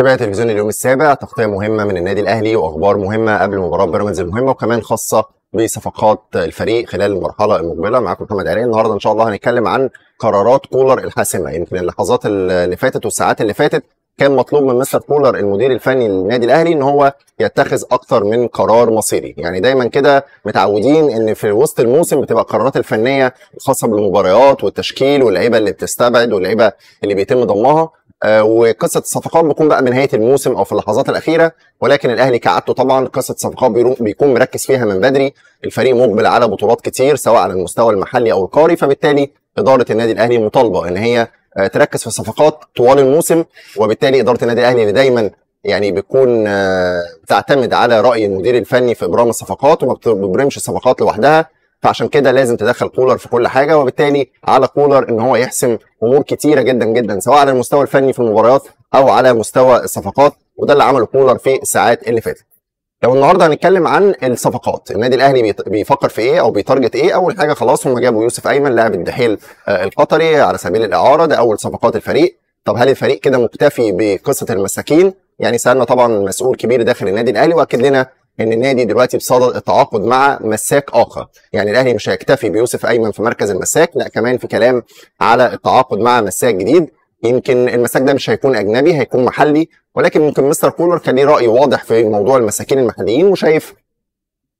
تابع تلفزيون اليوم السابع تغطيه مهمه من النادي الاهلي واخبار مهمه قبل مباراه بيراميدز المهمه وكمان خاصه بصفقات الفريق خلال المرحله المقبله معاكم محمد علي النهارده ان شاء الله هنتكلم عن قرارات كولر الحاسمه يمكن يعني اللحظات اللي فاتت والساعات اللي فاتت كان مطلوب من مستر كولر المدير الفني للنادي الاهلي ان هو يتخذ اكثر من قرار مصيري يعني دايما كده متعودين ان في وسط الموسم بتبقى القرارات الفنيه الخاصه بالمباريات والتشكيل واللعيبه اللي بتستبعد واللعيبه اللي بيتم ضمها آه، وقصه الصفقات بتكون بقى من نهايه الموسم او في اللحظات الاخيره ولكن الاهلي كعادته طبعا قصه الصفقات بيكون مركز فيها من بدري الفريق مقبل على بطولات كتير سواء على المستوى المحلي او القاري فبالتالي اداره النادي الاهلي مطالبه ان هي آه، تركز في الصفقات طوال الموسم وبالتالي اداره النادي الاهلي اللي دايما يعني بتكون آه، بتعتمد على راي المدير الفني في ابرام الصفقات وما بتبرمش الصفقات لوحدها فعشان كده لازم تدخل كولر في كل حاجه وبالتالي على كولر ان هو يحسم امور كتيره جدا جدا سواء على المستوى الفني في المباريات او على مستوى الصفقات وده اللي عمله كولر في الساعات اللي فاتت. لو النهارده هنتكلم عن الصفقات النادي الاهلي بيفكر في ايه او بيتارجت ايه اول حاجه خلاص هم جابوا يوسف ايمن لاعب الدحيل آه، القطري على سبيل الاعاره ده اول صفقات الفريق طب هل الفريق كده مكتفي بقصه المساكين يعني سالنا طبعا مسؤول كبير داخل النادي الاهلي واكد لنا ان النادي دلوقتي بصدد التعاقد مع مساك اخر يعني الاهلي مش هيكتفي بيوسف ايمن في مركز المساك لا كمان في كلام على التعاقد مع مساك جديد يمكن المساك ده مش هيكون اجنبي هيكون محلي ولكن ممكن مستر كولر كان ليه راي واضح في موضوع المساكين المحليين وشايف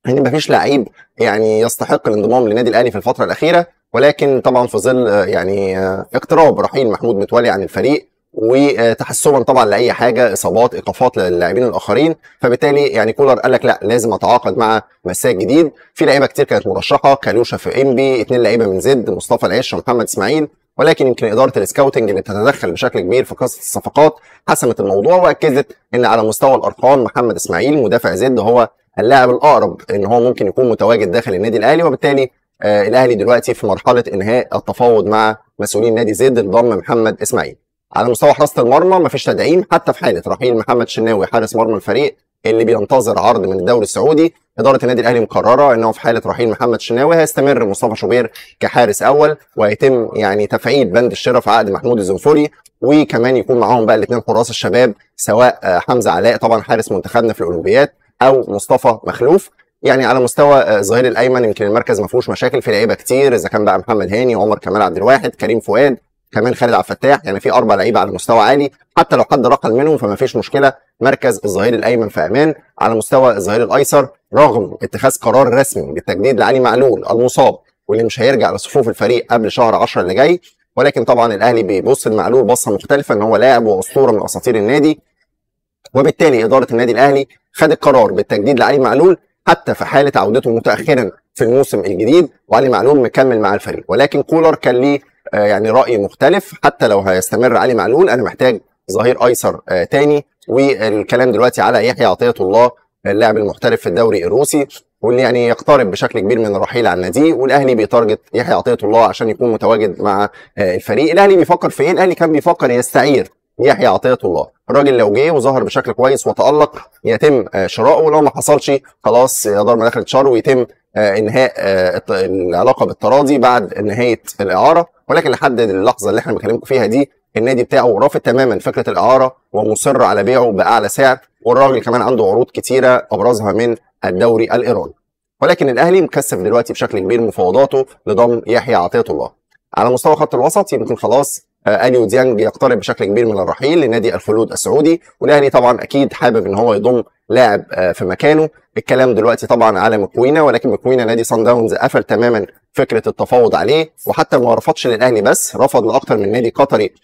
ان يعني مفيش لعيب يعني يستحق الانضمام للنادي الاهلي في الفتره الاخيره ولكن طبعا في ظل يعني اقتراب رحيل محمود متولي عن الفريق وتحسبا طبعا لاي حاجه اصابات ايقافات للاعبين الاخرين فبالتالي يعني كولر قال لك لا لازم اتعاقد مع مساج جديد في لعيبه كتير كانت مرشحه كالوشا في انبي اثنين لعيبه من زد مصطفى العش ومحمد اسماعيل ولكن يمكن اداره السكاوتنج اللي بتتدخل بشكل كبير في قصه الصفقات حسمت الموضوع واكدت ان على مستوى الارقام محمد اسماعيل مدافع زد هو اللاعب الاقرب ان هو ممكن يكون متواجد داخل النادي الاهلي وبالتالي آه الاهلي دلوقتي في مرحله انهاء التفاوض مع مسؤولين نادي زد لضم محمد اسماعيل على مستوى حراسه المرمى مفيش تدعيم حتى في حاله رحيل محمد شناوي حارس مرمى الفريق اللي بينتظر عرض من الدوري السعودي اداره النادي الاهلي مقرره انه في حاله رحيل محمد شناوي هيستمر مصطفى شوبير كحارس اول وهيتم يعني تفعيل بند الشراء في عقد محمود الزنفوري وكمان يكون معاهم بقى الاثنين حراس الشباب سواء حمزه علاء طبعا حارس منتخبنا في الاولمبيات او مصطفى مخلوف يعني على مستوى الظهير الايمن يمكن المركز ما فيهوش مشاكل في لعيبه كتير اذا كان بقى محمد هاني وعمر كمال عبد الواحد كريم فؤاد كمان خالد عبد الفتاح يعني في اربع لعيبه على مستوى عالي حتى لو قدر رقل منهم فما فيش مشكله مركز الظهير الايمن في امان على مستوى الظهير الايسر رغم اتخاذ قرار رسمي بالتجديد لعلي معلول المصاب واللي مش هيرجع لصفوف الفريق قبل شهر 10 اللي جاي ولكن طبعا الاهلي بيبص لمعلول بصه مختلفه ان هو لاعب واسطوره من اساطير النادي وبالتالي اداره النادي الاهلي خد القرار بالتجديد لعلي معلول حتى في حاله عودته متاخرا في الموسم الجديد وعلي معلول مكمل مع الفريق ولكن كولر كان ليه آه، يعني راي مختلف حتى لو هيستمر علي معلول انا محتاج ظهير ايسر آه، تاني والكلام دلوقتي على يحيى عطيه الله اللاعب المحترف في الدوري الروسي واللي يعني يقترب بشكل كبير من الرحيل عن النادي والاهلي بيتارجت يحيى عطيه الله عشان يكون متواجد مع آه، الفريق الاهلي بيفكر في ايه الاهلي كان بيفكر يستعير يحيى عطيه الله الراجل لو جه وظهر بشكل كويس وتالق يتم آه، شراؤه لو ما حصلش خلاص دار مداخله شر ويتم آه، انهاء آه، العلاقه بالتراضي بعد نهايه الاعاره ولكن لحد اللحظه اللي احنا بنكلمكم فيها دي النادي بتاعه رافض تماما فكره الاعاره ومصر على بيعه باعلى سعر والراجل كمان عنده عروض كتيره ابرزها من الدوري الايراني ولكن الاهلي مكثف دلوقتي بشكل كبير مفاوضاته لضم يحيى عطيه الله على مستوى خط الوسط يمكن خلاص اليو آه، ديانج يقترب بشكل كبير من الرحيل لنادي الخلود السعودي والاهلي طبعا اكيد حابب ان هو يضم لاعب آه، في مكانه الكلام دلوقتي طبعا على مكوينا ولكن مكوينا نادي صن داونز قفل تماما فكره التفاوض عليه وحتى ما رفضش للاهلي بس رفض لاكثر من نادي قطري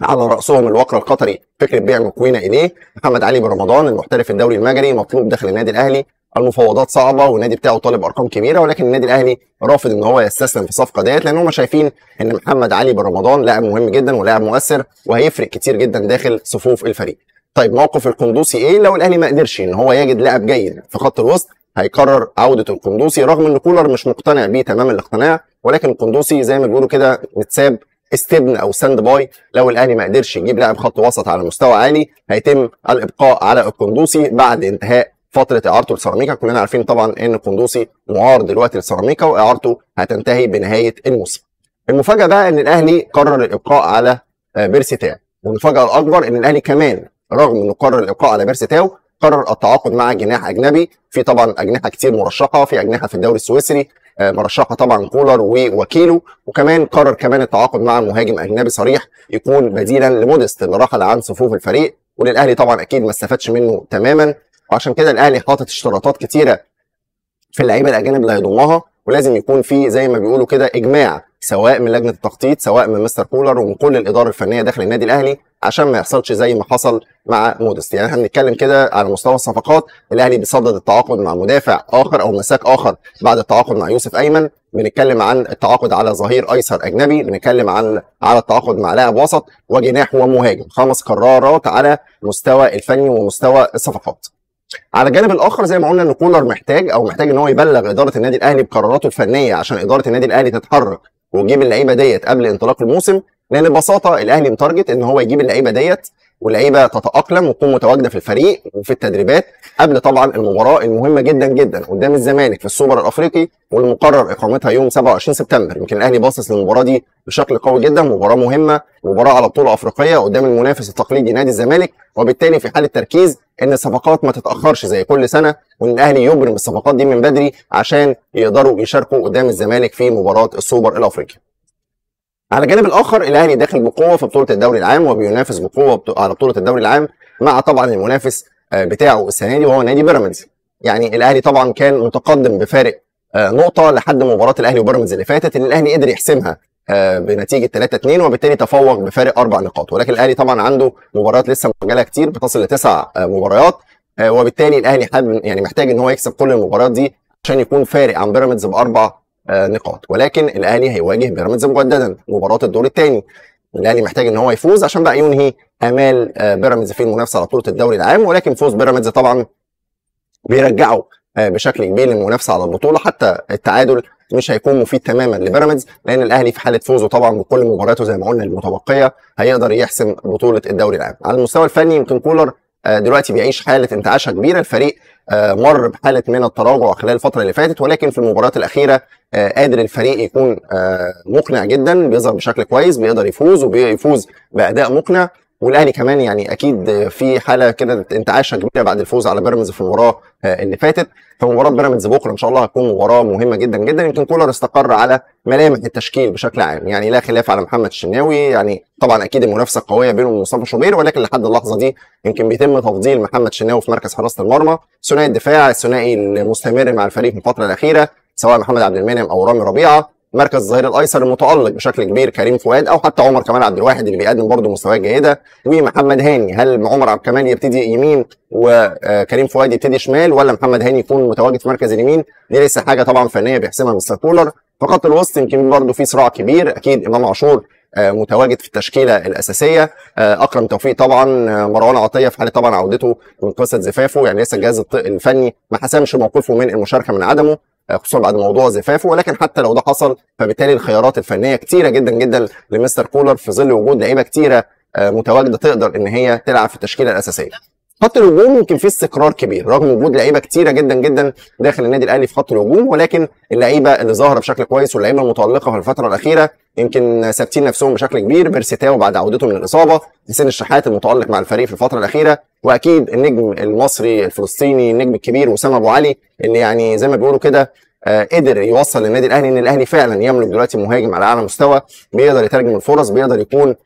على راسهم الوقر القطري فكره بيع مكوينا اليه محمد علي بن رمضان المحترف الدولي المجري مطلوب داخل النادي الاهلي المفاوضات صعبه والنادي بتاعه طالب ارقام كبيره ولكن النادي الاهلي رافض ان هو يستسلم في الصفقه ديت لان هم شايفين ان محمد علي بن رمضان لاعب مهم جدا ولاعب مؤثر وهيفرق كتير جدا داخل صفوف الفريق. طيب موقف القندوسي ايه لو الاهلي ما قدرش ان هو يجد لاعب جيد في خط الوسط هيقرر عوده القندوسي رغم ان كولر مش مقتنع بيه تمام الاقتناع ولكن القندوسي زي ما بيقولوا كده متساب استبن او ساند باي لو الاهلي ما قدرش يجيب لاعب خط وسط على مستوى عالي هيتم الابقاء على القندوسي بعد انتهاء فتره اعارته لسيراميكا كلنا عارفين طبعا ان قندوسي معار دلوقتي لسيراميكا واعارته هتنتهي بنهايه الموسم المفاجاه بقى ان الاهلي قرر الابقاء على آه، بيرسي تاو والمفاجاه الاكبر ان الاهلي كمان رغم انه قرر الابقاء على بيرسي تاو قرر التعاقد مع جناح اجنبي في طبعا اجنحه كتير مرشحه في اجنحه في الدوري السويسري آه، مرشحه طبعا كولر ووكيله وكمان قرر كمان التعاقد مع مهاجم اجنبي صريح يكون بديلا لموديست اللي رحل عن صفوف الفريق وللاهلي طبعا اكيد ما استفادش منه تماما وعشان كده الاهلي حاطط اشتراطات كتيره في اللعيبه الاجانب اللي هيضمها ولازم يكون في زي ما بيقولوا كده اجماع سواء من لجنه التخطيط سواء من مستر كولر ومن كل الاداره الفنيه داخل النادي الاهلي عشان ما يحصلش زي ما حصل مع مودست يعني احنا بنتكلم كده على مستوى الصفقات الاهلي بيصدد التعاقد مع مدافع اخر او مساك اخر بعد التعاقد مع يوسف ايمن بنتكلم عن التعاقد على ظهير ايسر اجنبي بنتكلم عن على التعاقد مع لاعب وسط وجناح ومهاجم خمس قرارات على مستوى الفني ومستوى الصفقات على الجانب الاخر زي ما قلنا ان كولر محتاج او محتاج ان هو يبلغ اداره النادي الاهلي بقراراته الفنيه عشان اداره النادي الاهلي تتحرك وتجيب اللعيبه ديت قبل انطلاق الموسم لان ببساطه الاهلي متارجت ان هو يجيب اللعيبه ديت واللعيبه تتاقلم وتكون متواجده في الفريق وفي التدريبات قبل طبعا المباراه المهمه جدا جدا قدام الزمالك في السوبر الافريقي والمقرر اقامتها يوم 27 سبتمبر يمكن الاهلي باصص للمباراه دي بشكل قوي جدا مباراه مهمه مباراه على بطوله افريقيه قدام المنافس التقليدي نادي الزمالك وبالتالي في حاله تركيز ان الصفقات ما تتاخرش زي كل سنه وان الاهلي يبرم الصفقات دي من بدري عشان يقدروا يشاركوا قدام الزمالك في مباراه السوبر الافريقي. على الجانب الاخر الاهلي داخل بقوه في بطوله الدوري العام وبينافس بقوه على بطوله الدوري العام مع طبعا المنافس آه، بتاعه السنه دي وهو نادي بيراميدز. يعني الاهلي طبعا كان متقدم بفارق آه، نقطه لحد مباراه الاهلي وبيراميدز اللي فاتت اللي الاهلي قدر يحسمها آه، بنتيجه 3 2 وبالتالي تفوق بفارق اربع نقاط ولكن الاهلي طبعا عنده مباريات لسه مؤجله كتير بتصل لتسع آه، مباريات آه، وبالتالي الاهلي يعني محتاج ان هو يكسب كل المباريات دي عشان يكون فارق عن بيراميدز باربع نقاط ولكن الاهلي هيواجه بيراميدز مجددا مباراه الدور الثاني الاهلي محتاج ان هو يفوز عشان بقى ينهي امال بيراميدز في المنافسه على بطوله الدوري العام ولكن فوز بيراميدز طبعا بيرجعه بشكل كبير للمنافسه على البطوله حتى التعادل مش هيكون مفيد تماما لبيراميدز لان الاهلي في حاله فوزه طبعا بكل مبارياته زي ما قلنا المتبقيه هيقدر يحسم بطوله الدوري العام على المستوى الفني يمكن كولر آه، دلوقتي بيعيش حاله انتعاشه كبيره الفريق آه، مر بحاله من التراجع خلال الفتره اللي فاتت ولكن في المباريات الاخيره آه، قادر الفريق يكون مقنع جدا بيظهر بشكل كويس بيقدر يفوز وبيفوز باداء مقنع والاهلي كمان يعني اكيد في حاله كده انتعاشه كبيره بعد الفوز على بيراميدز في المباراه آه، اللي فاتت فمباراه بيراميدز بكره ان شاء الله هتكون مباراه مهمه جدا جدا يمكن كولر استقر على ملامح التشكيل بشكل عام يعني لا خلاف على محمد الشناوي يعني طبعا اكيد المنافسه القويه بينه ومصطفى شوبير ولكن لحد اللحظه دي يمكن بيتم تفضيل محمد الشناوي في مركز حراسه المرمى ثنائي الدفاع الثنائي المستمر مع الفريق في الفتره الاخيره سواء محمد عبد المنعم او رامي ربيعه مركز الظهير الايسر المتالق بشكل كبير كريم فؤاد او حتى عمر كمال عبد الواحد اللي بيقدم برضه مستويات جيده ومحمد هاني هل عمر عبد الكمال يبتدي يمين وكريم آه، فؤاد يبتدي شمال ولا محمد هاني يكون متواجد في مركز اليمين دي لسه حاجه طبعا فنيه بيحسمها مستر كولر في خط الوسط يمكن برضه في صراع كبير اكيد امام عاشور آه، متواجد في التشكيله الاساسيه آه، اكرم توفيق طبعا مروان عطيه في حاله طبعا عودته من قصه زفافه يعني لسه الجهاز الفني ما حسمش موقفه من المشاركه من عدمه خصوصا بعد موضوع زفافه ولكن حتى لو ده حصل فبالتالي الخيارات الفنيه كتيره جدا جدا لمستر كولر في ظل وجود لعيبه كتيره آه، متواجده تقدر ان هي تلعب في التشكيله الاساسيه. خط الهجوم يمكن فيه استقرار كبير رغم وجود لعيبه كتيره جدا جدا داخل النادي الاهلي في خط الهجوم ولكن اللعيبه اللي ظاهره بشكل كويس واللعيبه المتالقه في الفتره الاخيره يمكن ثابتين نفسهم بشكل كبير بيرسيتاو بعد عودته من الاصابه حسين الشحات المتالق مع الفريق في الفتره الاخيره واكيد النجم المصري الفلسطيني النجم الكبير وسام ابو علي اللي يعني زي ما بيقولوا كده آه، قدر يوصل للنادي الاهلي ان الاهلي فعلا يملك دلوقتي مهاجم على اعلى مستوى بيقدر يترجم الفرص بيقدر يكون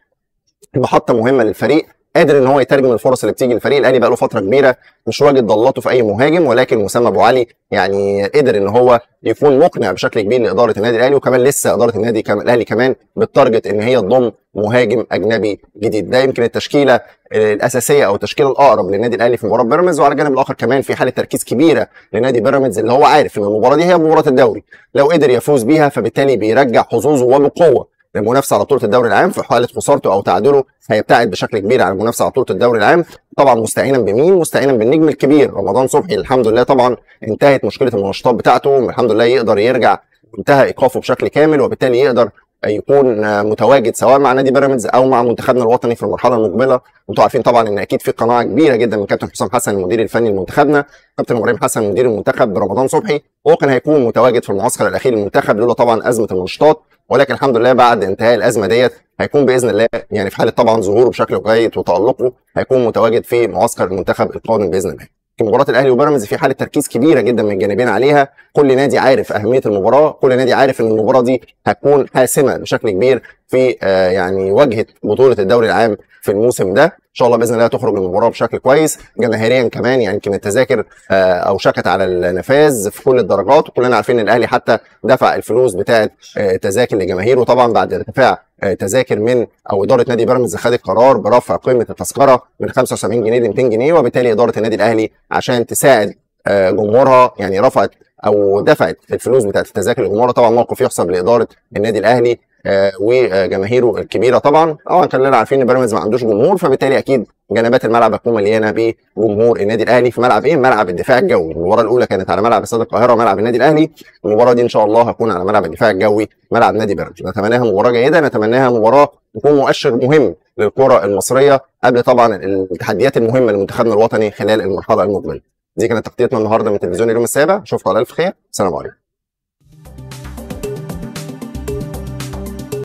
محطه مهمه للفريق قادر ان هو يترجم الفرص اللي بتيجي للفريق الاهلي بقى له فتره كبيره مش راجل ضلاته في اي مهاجم ولكن وسام ابو علي يعني قدر ان هو يكون مقنع بشكل كبير لاداره النادي الاهلي وكمان لسه اداره النادي الاهلي كمان بالتارجت ان هي تضم مهاجم اجنبي جديد ده يمكن التشكيله الاساسيه او التشكيله الاقرب للنادي الاهلي في مباراه بيراميدز وعلى الجانب الاخر كمان في حاله تركيز كبيره لنادي بيراميدز اللي هو عارف ان المباراه دي هي مباراه الدوري لو قدر يفوز بيها فبالتالي بيرجع حظوظه وبقوه المنافسه على بطوله الدوري العام في حاله خسارته او تعادله هيبتعد بشكل كبير عن المنافسه على بطوله الدوري العام طبعا مستعينا بمين مستعينا بالنجم الكبير رمضان صبحي الحمد لله طبعا انتهت مشكله المنشطات بتاعته الحمد لله يقدر يرجع انتهى ايقافه بشكل كامل وبالتالي يقدر يكون متواجد سواء مع نادي بيراميدز او مع منتخبنا الوطني في المرحله المقبله وانتم عارفين طبعا ان اكيد في قناعه كبيره جدا من كابتن حسام حسن المدير الفني لمنتخبنا كابتن ابراهيم حسن مدير المنتخب رمضان صبحي هو كان هيكون متواجد في المعسكر الاخير للمنتخب لولا طبعا ازمه المنشطات ولكن الحمد لله بعد انتهاء الازمه ديت هيكون باذن الله يعني في حاله طبعا ظهوره بشكل جيد وتالقه هيكون متواجد في معسكر المنتخب القادم باذن الله. مباراة الاهلي وبيراميدز في حاله تركيز كبيره جدا من الجانبين عليها، كل نادي عارف اهميه المباراه، كل نادي عارف ان المباراه دي هتكون حاسمه بشكل كبير في آه يعني واجهه بطوله الدوري العام في الموسم ده، شاء الله باذن الله تخرج من المباراه بشكل كويس جماهيريا كمان يعني يمكن التذاكر آه، اوشكت على النفاذ في كل الدرجات وكلنا عارفين ان الاهلي حتى دفع الفلوس بتاعه آه، تذاكر لجماهيره طبعا بعد ارتفاع آه، تذاكر من او اداره نادي بيراميدز خدت قرار برفع قيمه التذكره من 75 جنيه ل 200 جنيه وبالتالي اداره النادي الاهلي عشان تساعد جمهورها يعني رفعت او دفعت الفلوس بتاعت التذاكر لجمهورها طبعا موقف يحسب لاداره النادي الاهلي آه، وجماهيره الكبيره طبعا طبعا آه، كلنا عارفين ان بيراميدز ما عندوش جمهور فبالتالي اكيد جنبات الملعب هتكون مليانه بجمهور النادي الاهلي في ملعب ايه؟ ملعب الدفاع الجوي، المباراه الاولى كانت على ملعب استاد القاهره وملعب النادي الاهلي، المباراه دي ان شاء الله هتكون على ملعب الدفاع الجوي ملعب نادي بيراميدز، نتمناها مباراه جيده، نتمناها مباراه تكون مؤشر مهم للكره المصريه قبل طبعا التحديات المهمه لمنتخبنا الوطني خلال المرحله المقبله. دي كانت تغطيتنا النهارده من تلفزيون اليوم السابع، اشوفكم على الف خير، سلام عليكم.